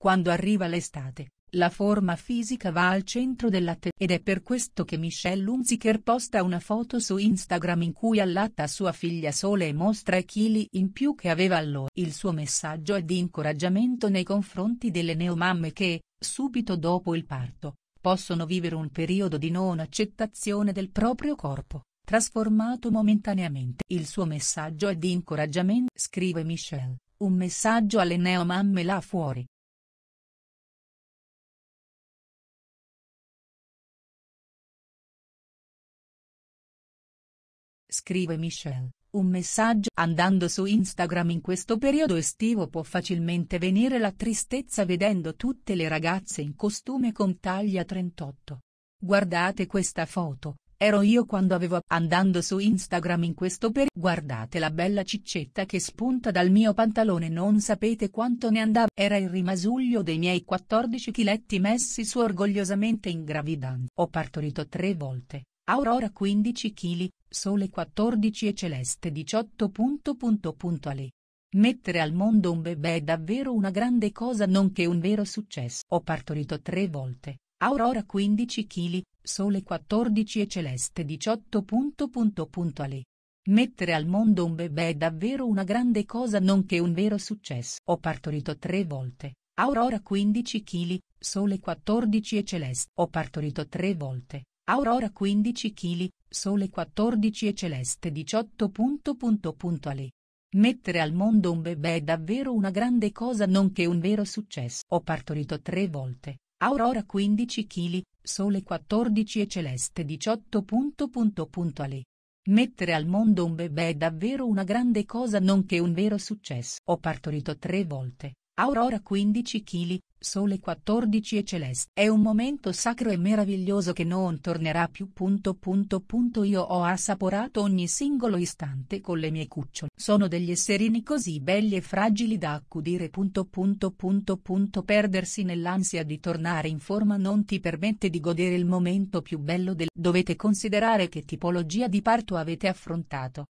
Quando arriva l'estate, la forma fisica va al centro dell'atte ed è per questo che Michelle Lunziker posta una foto su Instagram in cui allatta sua figlia Sole e mostra i chili in più che aveva allora. Il suo messaggio è di incoraggiamento nei confronti delle neomamme che, subito dopo il parto, possono vivere un periodo di non accettazione del proprio corpo, trasformato momentaneamente. Il suo messaggio è di incoraggiamento, scrive Michelle, un messaggio alle neomamme là fuori scrive Michelle. Un messaggio andando su Instagram in questo periodo estivo può facilmente venire la tristezza vedendo tutte le ragazze in costume con taglia 38. Guardate questa foto, ero io quando avevo andando su Instagram in questo periodo. Guardate la bella ciccetta che spunta dal mio pantalone non sapete quanto ne andava. Era il rimasuglio dei miei 14 chiletti messi su orgogliosamente in gravidanza. Ho partorito tre volte, Aurora 15 kg, Sole 14 e Celeste 18. Punto punto punto Ale. Mettere al mondo un bebè è davvero una grande cosa nonché un vero successo. Ho partorito tre volte, Aurora 15 kg, Sole 14 e Celeste 18. Punto punto punto Ale. Mettere al mondo un bebè è davvero una grande cosa nonché un vero successo. Ho partorito tre volte, Aurora 15 kg, Sole 14 e Celeste. Ho partorito tre volte, Aurora 15 kg, Sole 14 e Celeste 18. Punto punto punto Ale. Mettere al mondo un bebè è davvero una grande cosa nonché un vero successo. Ho partorito tre volte, Aurora 15 kg, Sole 14 e Celeste 18. Punto punto punto Ale. Mettere al mondo un bebè è davvero una grande cosa nonché un vero successo. Ho partorito tre volte, Aurora 15 kg, Sole 14 e Celeste. È un momento sacro e meraviglioso che non tornerà più. Punto, punto, punto. Io ho assaporato ogni singolo istante con le mie cucciole. Sono degli esserini così belli e fragili da accudire. Punto, punto, punto, punto. Perdersi nell'ansia di tornare in forma non ti permette di godere il momento più bello del... Dovete considerare che tipologia di parto avete affrontato.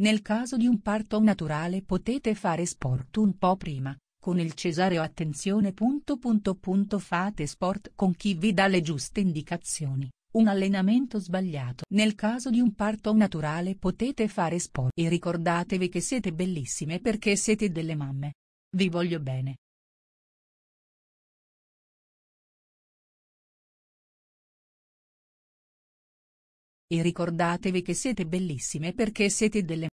Nel caso di un parto naturale potete fare sport un po' prima, con il cesareo attenzione. Punto punto punto fate sport con chi vi dà le giuste indicazioni. Un allenamento sbagliato. Nel caso di un parto naturale potete fare sport e ricordatevi che siete bellissime perché siete delle mamme. Vi voglio bene. E ricordatevi che siete bellissime perché siete delle